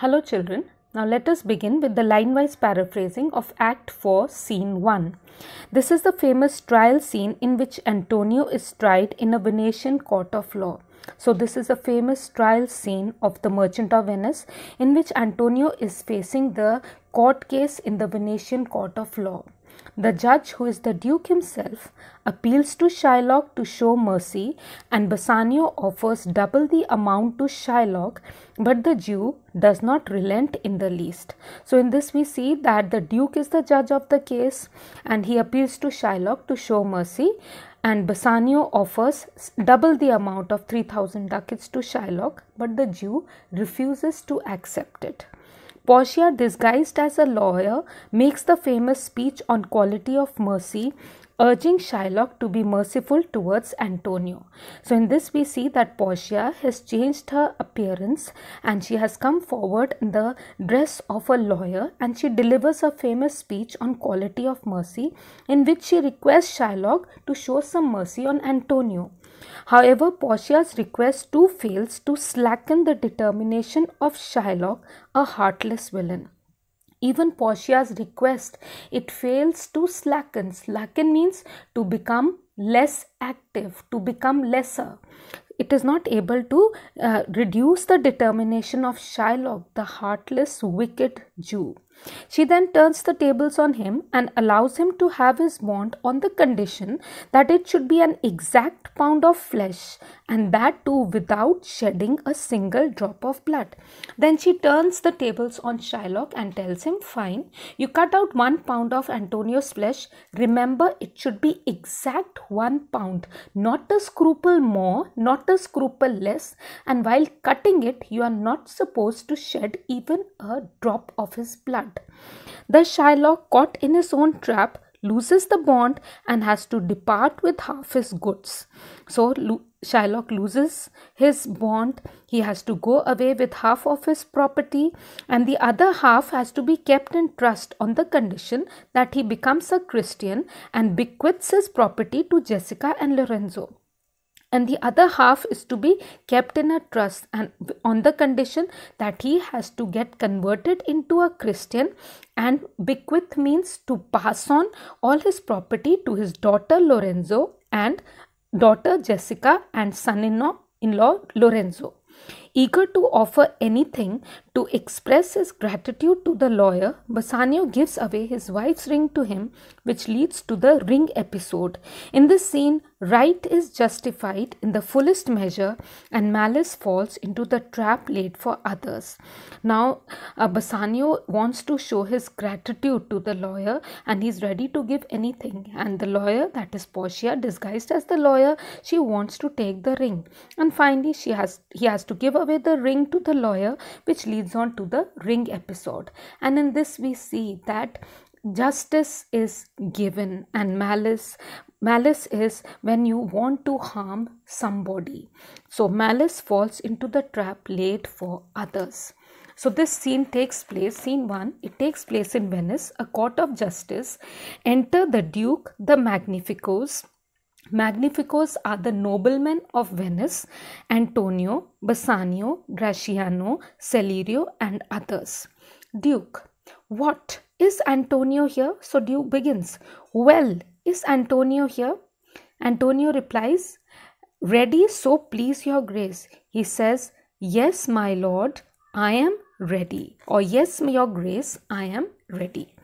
Hello children. Now let us begin with the line-wise paraphrasing of Act 4, Scene 1. This is the famous trial scene in which Antonio is tried in a Venetian court of law. So this is a famous trial scene of the Merchant of Venice in which Antonio is facing the court case in the Venetian court of law. The judge, who is the Duke himself, appeals to Shylock to show mercy, and Bassanio offers double the amount to Shylock, but the Jew does not relent in the least. So, in this, we see that the Duke is the judge of the case, and he appeals to Shylock to show mercy, and Bassanio offers double the amount of 3000 ducats to Shylock, but the Jew refuses to accept it. Portia, disguised as a lawyer, makes the famous speech on quality of mercy, urging Shylock to be merciful towards Antonio. So, in this, we see that Portia has changed her appearance and she has come forward in the dress of a lawyer and she delivers a famous speech on quality of mercy, in which she requests Shylock to show some mercy on Antonio. However, Portia's request too fails to slacken the determination of Shylock, a heartless villain. Even Portia's request, it fails to slacken. Slacken means to become less active, to become lesser. It is not able to uh, reduce the determination of Shylock, the heartless, wicked Jew. She then turns the tables on him and allows him to have his want on the condition that it should be an exact pound of flesh and that too without shedding a single drop of blood. Then she turns the tables on Shylock and tells him, Fine, you cut out one pound of Antonio's flesh. Remember, it should be exact one pound, not a scruple more, not a scruple less. And while cutting it, you are not supposed to shed even a drop of his blood. The Shylock, caught in his own trap, loses the bond and has to depart with half his goods. So Shylock loses his bond, he has to go away with half of his property, and the other half has to be kept in trust on the condition that he becomes a Christian and bequeaths his property to Jessica and Lorenzo. And the other half is to be kept in a trust, and on the condition that he has to get converted into a Christian. And bequeath means to pass on all his property to his daughter Lorenzo and daughter Jessica and son-in-law Lorenzo. Eager to offer anything to express his gratitude to the lawyer, Bassanio gives away his wife's ring to him, which leads to the ring episode. In this scene, right is justified in the fullest measure and malice falls into the trap laid for others. Now, uh, Bassanio wants to show his gratitude to the lawyer and he's ready to give anything. And the lawyer, that is Portia, disguised as the lawyer, she wants to take the ring. And finally, she has he has to give away the ring to the lawyer, which leads on to the ring episode. And in this, we see that justice is given and malice malice is when you want to harm somebody so malice falls into the trap laid for others so this scene takes place scene 1 it takes place in Venice a court of justice enter the duke the magnificos Magnificos are the noblemen of Venice, Antonio, Bassanio, Graciano, Celerio, and others. Duke. What? Is Antonio here? So Duke begins. Well, is Antonio here? Antonio replies, Ready, so please your grace. He says, Yes, my lord, I am ready. Or, Yes, your grace, I am ready.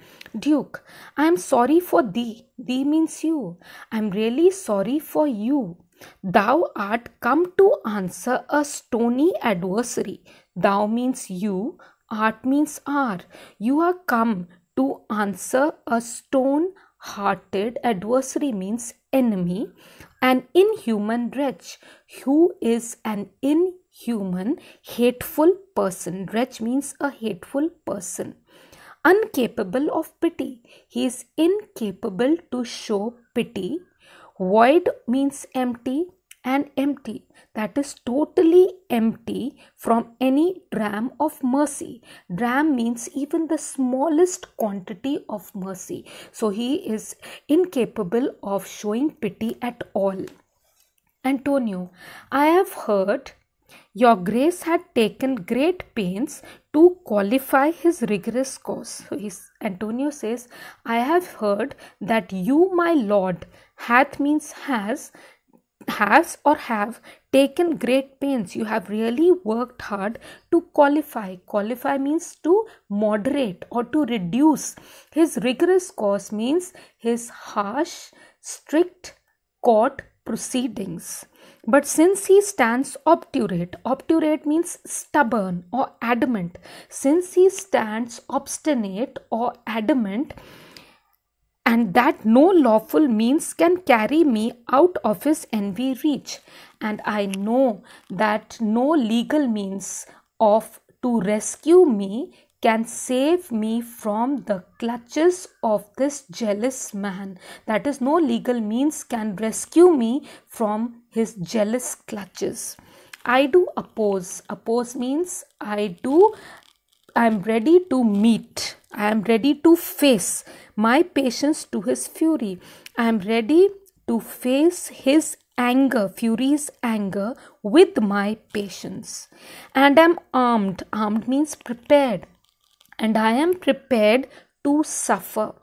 Duke, I am sorry for thee. Thee means you. I am really sorry for you. Thou art come to answer a stony adversary. Thou means you, art means are. You are come to answer a stone hearted adversary means enemy, an inhuman wretch who is an inhuman, hateful person. Wretch means a hateful person uncapable of pity. He is incapable to show pity. Void means empty and empty. That is totally empty from any dram of mercy. Dram means even the smallest quantity of mercy. So he is incapable of showing pity at all. Antonio, I have heard your grace had taken great pains to qualify his rigorous course. So his Antonio says, I have heard that you, my lord, hath means has, has or have taken great pains. You have really worked hard to qualify. Qualify means to moderate or to reduce. His rigorous course means his harsh, strict court proceedings. But since he stands obdurate, obdurate means stubborn or adamant. Since he stands obstinate or adamant, and that no lawful means can carry me out of his envy reach. And I know that no legal means of to rescue me can save me from the clutches of this jealous man. That is, no legal means can rescue me from his jealous clutches. I do oppose. Oppose means I do, I am ready to meet. I am ready to face my patience to his fury. I am ready to face his anger, fury's anger with my patience. And I'm armed. Armed means prepared and I am prepared to suffer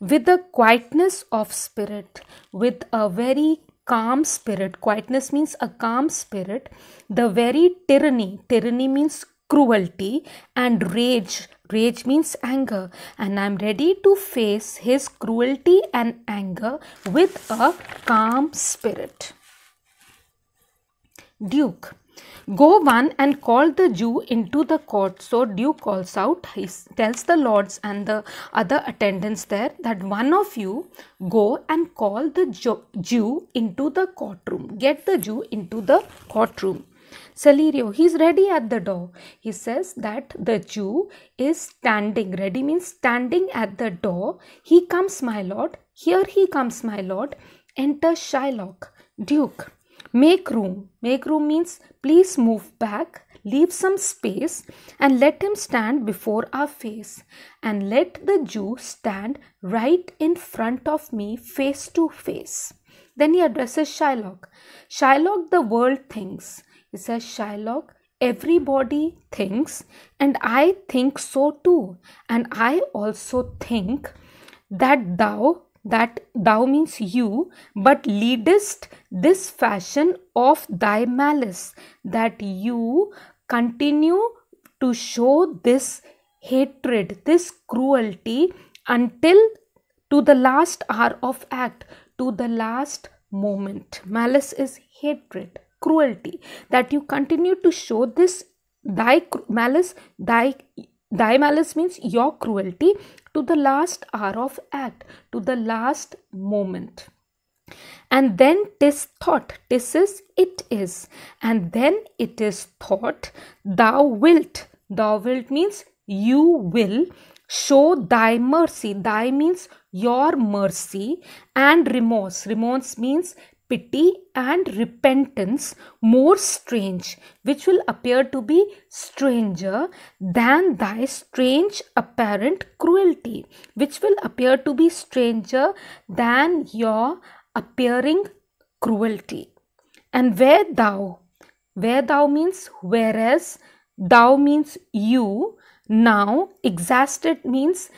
with a quietness of spirit, with a very calm spirit. Quietness means a calm spirit. The very tyranny, tyranny means cruelty, and rage, rage means anger. And I'm ready to face his cruelty and anger with a calm spirit. Duke. Go one and call the Jew into the court. So Duke calls out, he tells the lords and the other attendants there that one of you go and call the Jew into the courtroom. Get the Jew into the courtroom. Salirio, he's ready at the door. He says that the Jew is standing. Ready means standing at the door. He comes, my lord. Here he comes, my lord. Enter Shylock, Duke. Make room. Make room means please move back, leave some space, and let him stand before our face. And let the Jew stand right in front of me, face to face. Then he addresses Shylock. Shylock, the world thinks. He says, Shylock, everybody thinks, and I think so too. And I also think that thou that thou means you, but leadest this fashion of thy malice, that you continue to show this hatred, this cruelty until to the last hour of act, to the last moment. Malice is hatred, cruelty, that you continue to show this thy malice, thy thy malice means your cruelty to the last hour of act to the last moment and then tis thought tis is it is and then it is thought thou wilt thou wilt means you will show thy mercy thy means your mercy and remorse remorse means pity and repentance more strange, which will appear to be stranger than thy strange apparent cruelty, which will appear to be stranger than your appearing cruelty. And where thou, where thou means whereas, thou means you, now exhausted means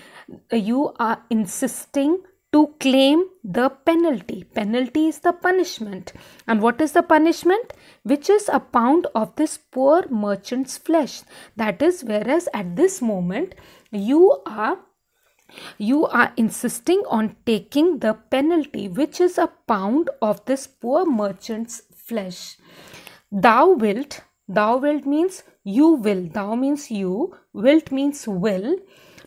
you are insisting to claim the penalty. Penalty is the punishment. And what is the punishment? Which is a pound of this poor merchant's flesh. That is, whereas at this moment you are you are insisting on taking the penalty which is a pound of this poor merchant's flesh thou wilt thou wilt means you will thou means you wilt means will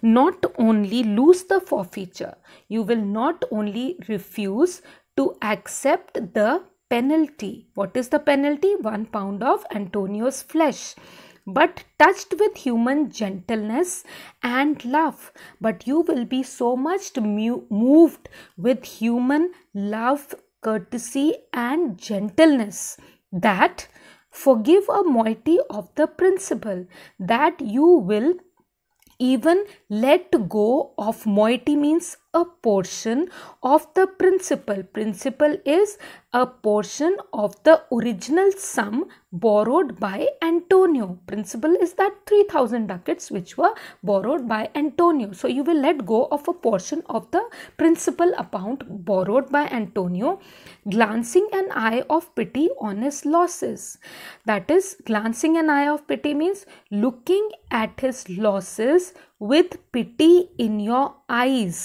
not only lose the forfeiture, you will not only refuse to accept the penalty. What is the penalty? One pound of Antonio's flesh. But touched with human gentleness and love, but you will be so much moved with human love, courtesy, and gentleness that forgive a moiety of the principle that you will even let go of moiety means a portion of the principal. Principal is a portion of the original sum borrowed by Antonio. Principal is that 3000 ducats which were borrowed by Antonio. So you will let go of a portion of the principal amount borrowed by Antonio, glancing an eye of pity on his losses. That is, glancing an eye of pity means looking at his losses with pity in your eyes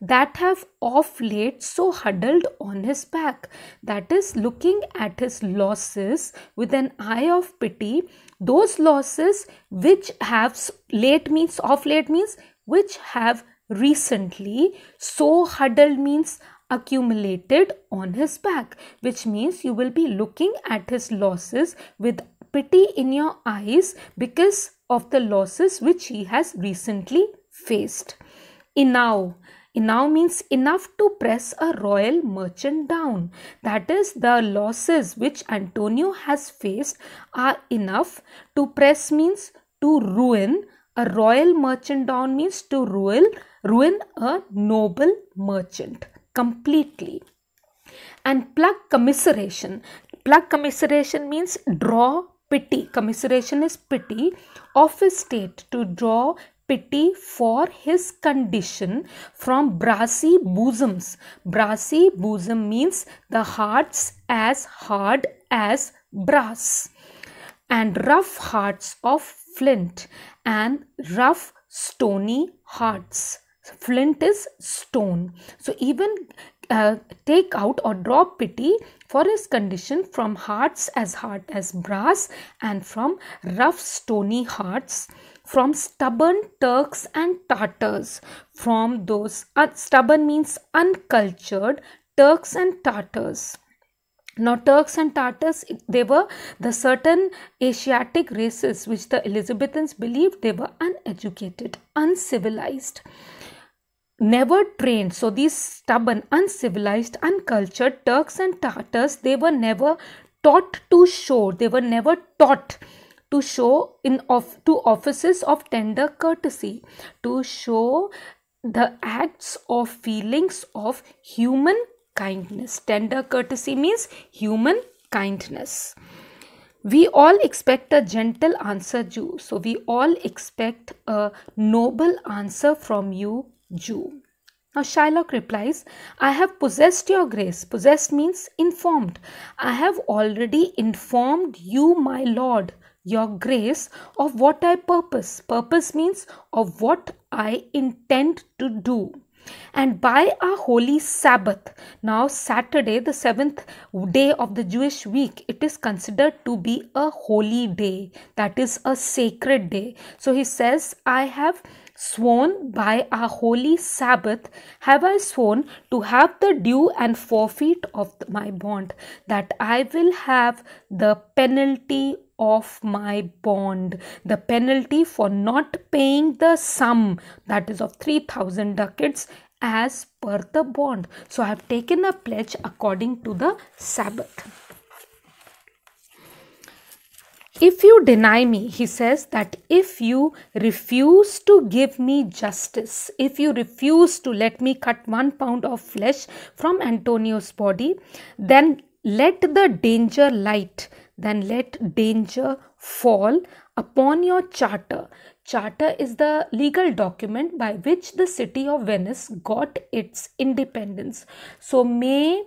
that have of late so huddled on his back, that is, looking at his losses with an eye of pity, those losses which have late means, of late means, which have recently so huddled means accumulated on his back, which means you will be looking at his losses with pity in your eyes because of the losses which he has recently faced. In now now means enough to press a royal merchant down. That is, the losses which Antonio has faced are enough to press means to ruin. A royal merchant down means to ruin, ruin a noble merchant completely. And plug commiseration. Plug commiseration means draw pity. Commiseration is pity of a state to draw pity for his condition from brassy bosoms. Brassy bosom means the hearts as hard as brass and rough hearts of flint and rough stony hearts. Flint is stone. So even uh, take out or draw pity for his condition from hearts as hard as brass and from rough stony hearts from stubborn Turks and Tatars. From those uh, stubborn means uncultured Turks and Tatars. Now, Turks and Tatars, they were the certain Asiatic races which the Elizabethans believed they were uneducated, uncivilized never trained so these stubborn uncivilized uncultured turks and tartars they were never taught to show they were never taught to show in of to offices of tender courtesy to show the acts or feelings of human kindness tender courtesy means human kindness we all expect a gentle answer jew so we all expect a noble answer from you jew now Shylock replies, I have possessed your grace. Possessed means informed. I have already informed you, my lord your grace of what I purpose. Purpose means of what I intend to do. And by a holy Sabbath, now Saturday, the seventh day of the Jewish week, it is considered to be a holy day, that is a sacred day. So he says, I have Sworn by a holy Sabbath have I sworn to have the due and forfeit of my bond, that I will have the penalty of my bond, the penalty for not paying the sum that is of 3000 ducats as per the bond. So I have taken a pledge according to the Sabbath. If you deny me, he says that if you refuse to give me justice, if you refuse to let me cut one pound of flesh from Antonio's body, then let the danger light, then let danger fall upon your charter. Charter is the legal document by which the city of Venice got its independence. So, may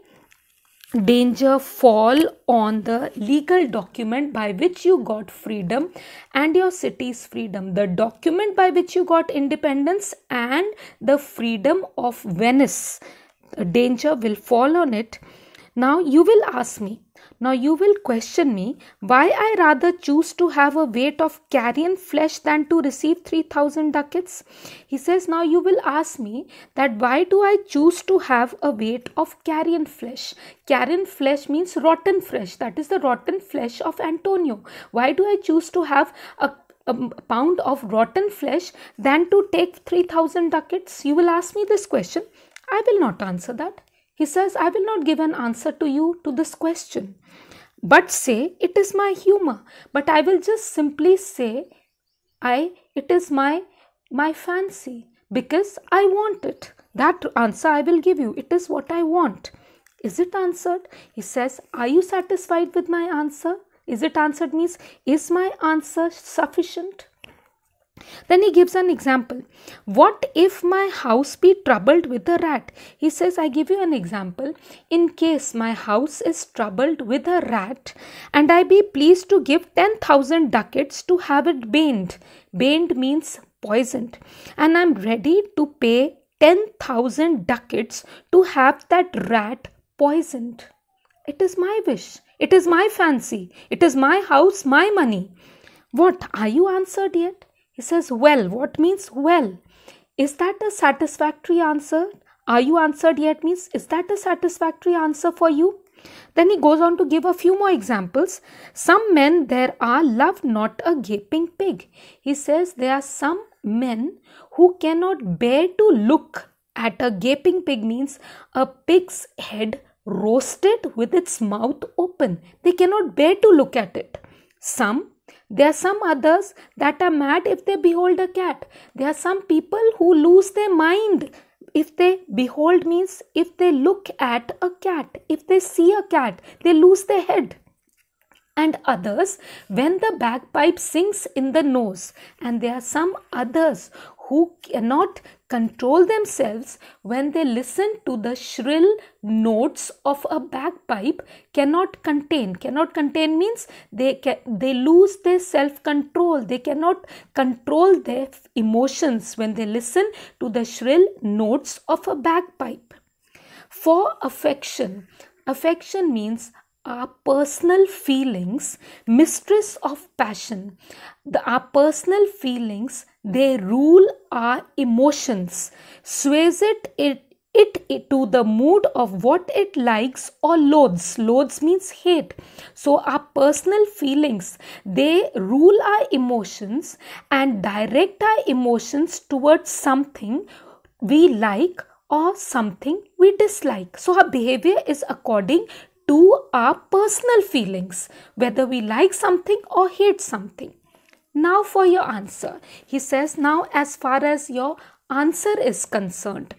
danger fall on the legal document by which you got freedom and your city's freedom the document by which you got independence and the freedom of venice danger will fall on it now you will ask me now you will question me why I rather choose to have a weight of carrion flesh than to receive 3000 ducats. He says, Now you will ask me that why do I choose to have a weight of carrion flesh? Carrion flesh means rotten flesh, that is the rotten flesh of Antonio. Why do I choose to have a a pound of rotten flesh than to take 3000 ducats? You will ask me this question. I will not answer that. He says, I will not give an answer to you to this question, but say, It is my humor. But I will just simply say, I, it is my, my fancy because I want it. That answer I will give you. It is what I want. Is it answered? He says, Are you satisfied with my answer? Is it answered means, Is my answer sufficient? Then he gives an example. What if my house be troubled with a rat? He says, I give you an example. In case my house is troubled with a rat, and I be pleased to give 10,000 ducats to have it baned. Baned means poisoned. And I'm ready to pay 10,000 ducats to have that rat poisoned. It is my wish. It is my fancy. It is my house, my money. What? Are you answered yet? He says, Well. What means well? Is that a satisfactory answer? Are you answered yet? Means, is that a satisfactory answer for you? Then he goes on to give a few more examples. Some men there are love not a gaping pig. He says there are some men who cannot bear to look at a gaping pig means a pig's head roasted with its mouth open. They cannot bear to look at it. Some there are some others that are mad if they behold a cat. There are some people who lose their mind if they behold means if they look at a cat if they see a cat they lose their head and others when the bagpipe sings in the nose and there are some others who cannot control themselves when they listen to the shrill notes of a bagpipe cannot contain cannot contain means they they lose their self control they cannot control their emotions when they listen to the shrill notes of a bagpipe for affection affection means our personal feelings mistress of passion the our personal feelings they rule our emotions, sways it, it, it to the mood of what it likes or loathes. Loathes means hate. So our personal feelings, they rule our emotions and direct our emotions towards something we like or something we dislike. So our behavior is according to our personal feelings, whether we like something or hate something. Now for your answer. He says, now as far as your answer is concerned,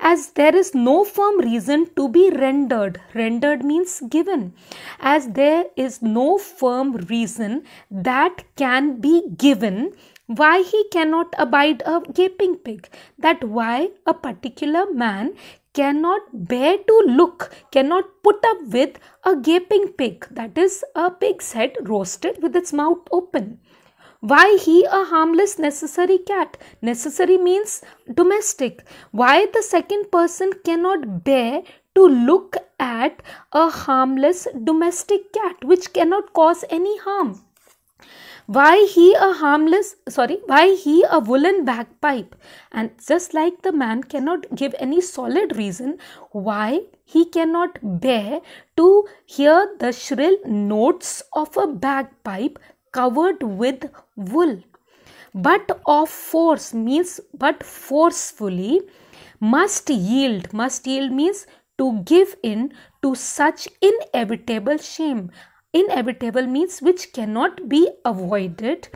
as there is no firm reason to be rendered, rendered means given, as there is no firm reason that can be given why he cannot abide a gaping pig, that why a particular man cannot bear to look, cannot put up with a gaping pig, that is, a pig's head roasted with its mouth open. Why he a harmless necessary cat? Necessary means domestic. Why the second person cannot bear to look at a harmless domestic cat which cannot cause any harm? why he a harmless sorry why he a woolen bagpipe and just like the man cannot give any solid reason why he cannot bear to hear the shrill notes of a bagpipe covered with wool. But of force means but forcefully must yield. Must yield means to give in to such inevitable shame. Inevitable means which cannot be avoided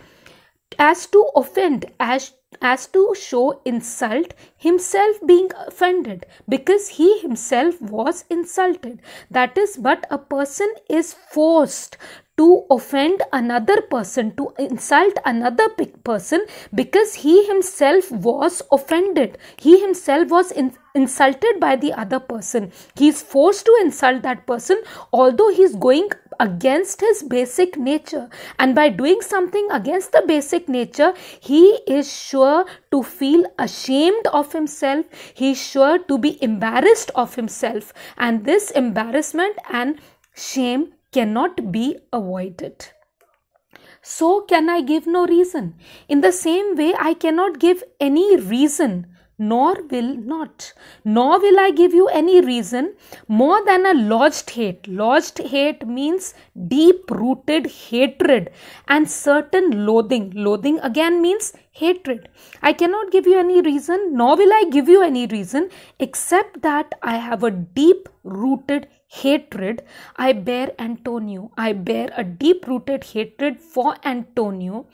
as to offend, as as to show insult, himself being offended because he himself was insulted. That is, but a person is forced to offend another person, to insult another person because he himself was offended. He himself was in, insulted by the other person. He is forced to insult that person although he is going against his basic nature. And by doing something against the basic nature, he is sure to feel ashamed of himself. He is sure to be embarrassed of himself. And this embarrassment and shame cannot be avoided. So can I give no reason. In the same way, I cannot give any reason, nor will not. Nor will I give you any reason more than a lodged hate. Lodged hate means deep rooted hatred and certain loathing. Loathing again means hatred. I cannot give you any reason, nor will I give you any reason except that I have a deep rooted hatred I bear Antonio. I bear a deep rooted hatred for Antonio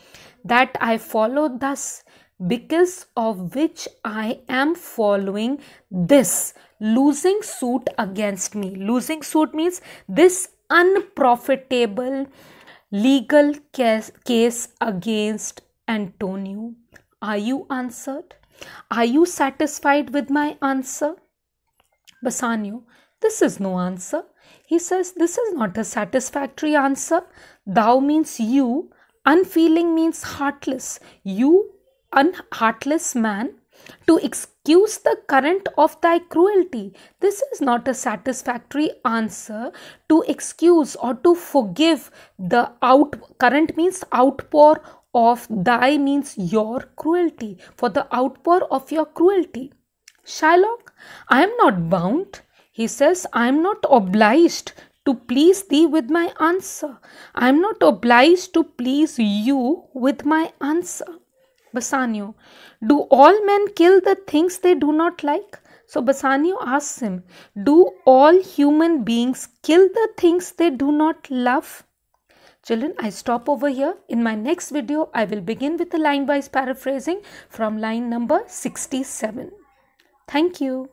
that I follow thus, because of which I am following this losing suit against me. Losing suit means this unprofitable legal case, case against Antonio. Are you answered? Are you satisfied with my answer? Bassanio, this is no answer. He says, This is not a satisfactory answer. Thou means you, unfeeling means heartless. You, unheartless man, to excuse the current of thy cruelty. This is not a satisfactory answer to excuse or to forgive the out current means outpour of thy means your cruelty for the outpour of your cruelty. Shylock, I am not bound he says, I am not obliged to please thee with my answer. I am not obliged to please you with my answer. Bassanio, do all men kill the things they do not like? So Bassanio asks him, do all human beings kill the things they do not love? Children, I stop over here. In my next video, I will begin with the line-wise paraphrasing from line number 67. Thank you.